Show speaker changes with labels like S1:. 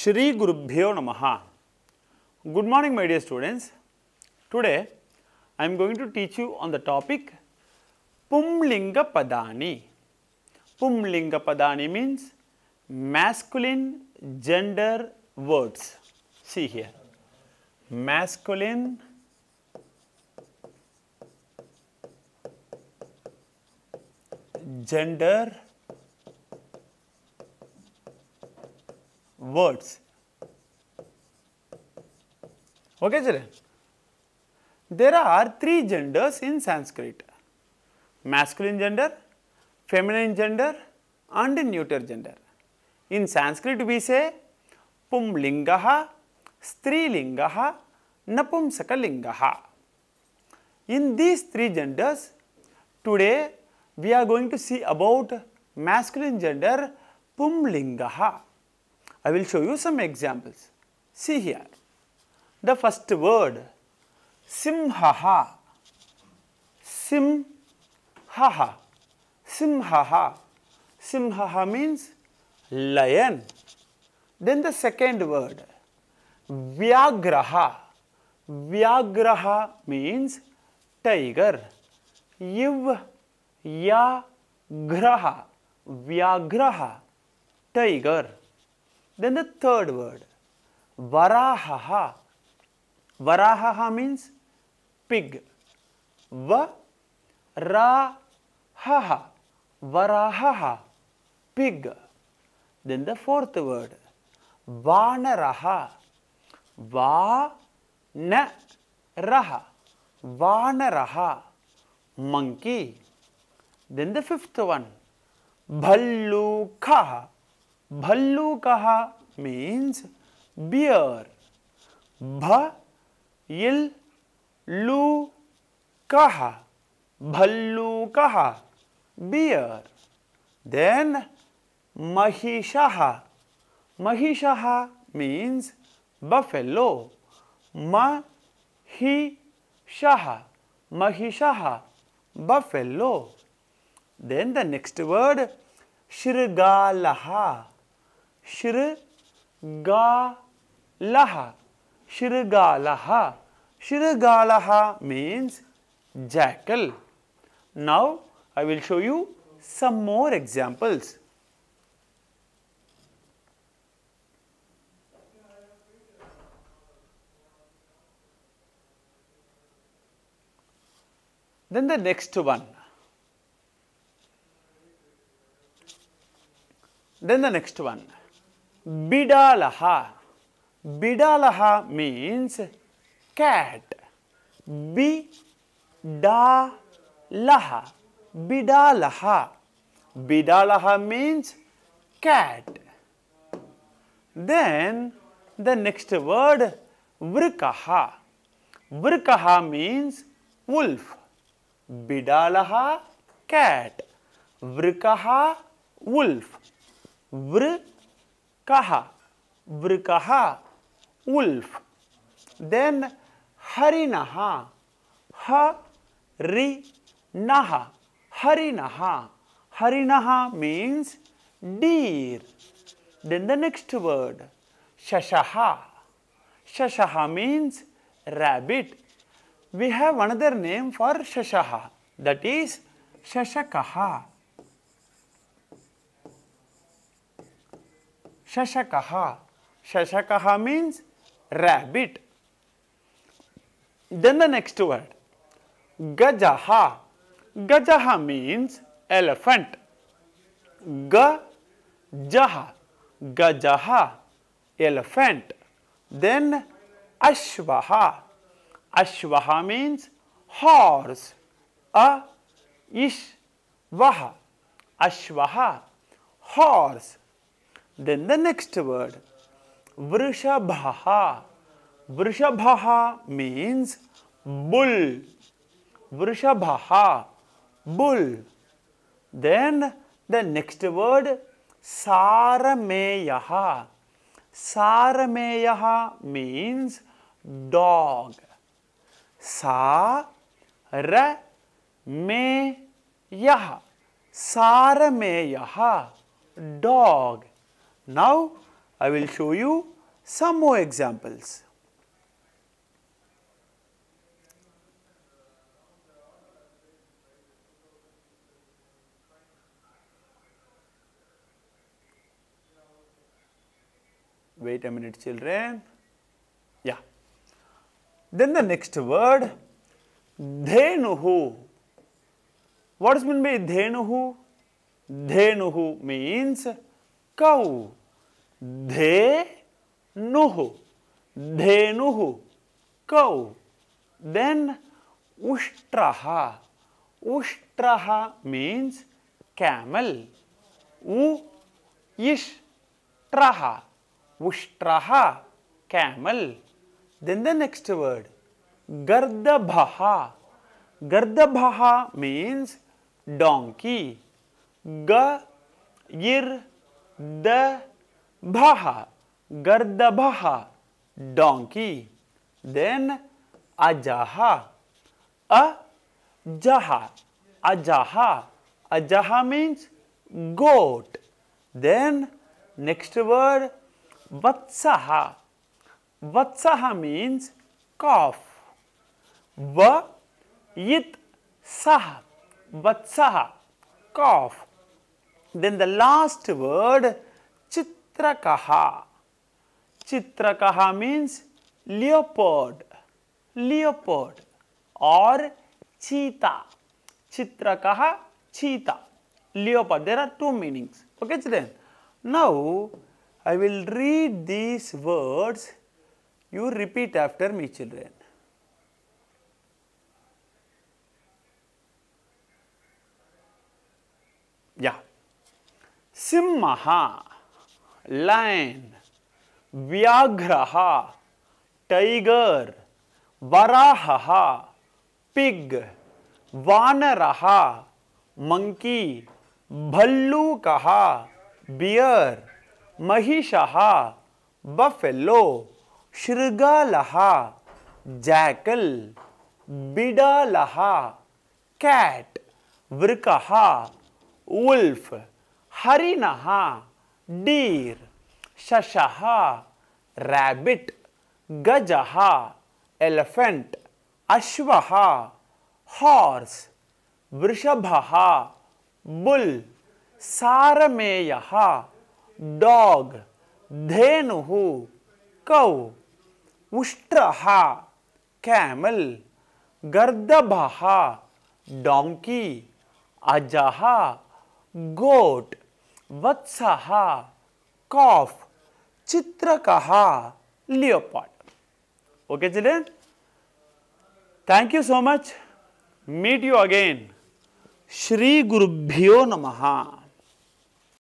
S1: Shri Gurubhyo Namaha. Good morning my dear students. Today I am going to teach you on the topic Pumlinga Padani. Pumlinga Padani means masculine gender words. See here. Masculine gender words. Okay, children. There are three genders in Sanskrit masculine gender, feminine gender, and neuter gender. In Sanskrit, we say Pumlingaha, Strilingaha, Napumsakalingaha. In these three genders, today we are going to see about masculine gender Pumlingaha. I will show you some examples. See here, the first word Simhaha, Simhaha, Simhaha, Simhaha means lion. Then the second word Vyagraha, Vyagraha means tiger. Yiv, ya, graha, Vyagraha, tiger. Then the third word, varahaha. Varahaha means pig. Va, ha, Varahaha. Pig. Then the fourth word, vanaraha. Vanaraha. Vanaraha. Monkey. Then the fifth one, bhallukha. भल्लू कहा means beer भिल लू कहा भल्लू कहा beer then महिषा महिषा means buffalo म ही शाह महिषाह buffalo then the next word शृगालहा Shirgalaha. Shirgalaha. Shirgalaha means jackal. Now I will show you some more examples. Then the next one. Then the next one. Bidalaha. Bidalaha means cat. Bidalaha. Bidalaha. Bidalaha means cat. Then the next word Vrikaha. Vrikaha means wolf. Bidalaha cat. Vrikaha wolf. Vrikaha kaha, vrikaha, wolf. Then harinaha, harinaha, harinaha. Harinaha means deer. Then the next word, shashaha. Shashaha means rabbit. We have another name for shashaha, that is shashakaha. Shashakaha. Shashakaha means rabbit. Then the next word, Gajaha. Gajaha means elephant. Gajaha. Gajaha, elephant. Then Ashvaha. Ashvaha means horse. A Ishvaha. Ashvaha, horse. Then the next word, Vrishabhaha. Vrishabhaha means bull. Vrishabhaha, bull. Then the next word, Sarameyaha. Sarameyaha means dog. Sa, ra, me, yaha. Sarameyaha, dog. Now, I will show you some more examples. Wait a minute children. Yeah. Then the next word, Dhenuhu. What is meant by Dhenuhu? Dhenuhu means cow. धे नुह धेनुह cow then उष्ट्रहा उष्ट्रहा means camel उष्ट्रहा उष्ट्रहा camel then the next word गर्दभहा गर्दभहा means donkey गिर द garda Baha, donkey. Then Ajaha, Ajaha, Ajaha. Ajaha means goat. Then next word Vatsaha. Vatsaha means cough. yit saha. Vatsaha, cough. Then the last word चित्रकः चित्रकः means leopard leopard or cheetah चित्रकः cheetah leopard there are two meanings okay children now I will read these words you repeat after me children या सिंहः lion व्याघ्र tiger वराह pig वानरः monkey भल्लूक bear महिष बफेलो श्रृगल जैकल बिडल कैट वृक उल्फ हरिण डीर शशहा रैबिट गजहा एलिफेंट अश्वहा हॉर्स वृषभ बुल सारमेय डॉग धेनु कौ उष्ट्रहा कैमल गर्दभहा डोंकी अजहा गोट वत्सहा कॉफ कहा leopard okay children thank you so much meet you again Shri गुरुभ्यो नमः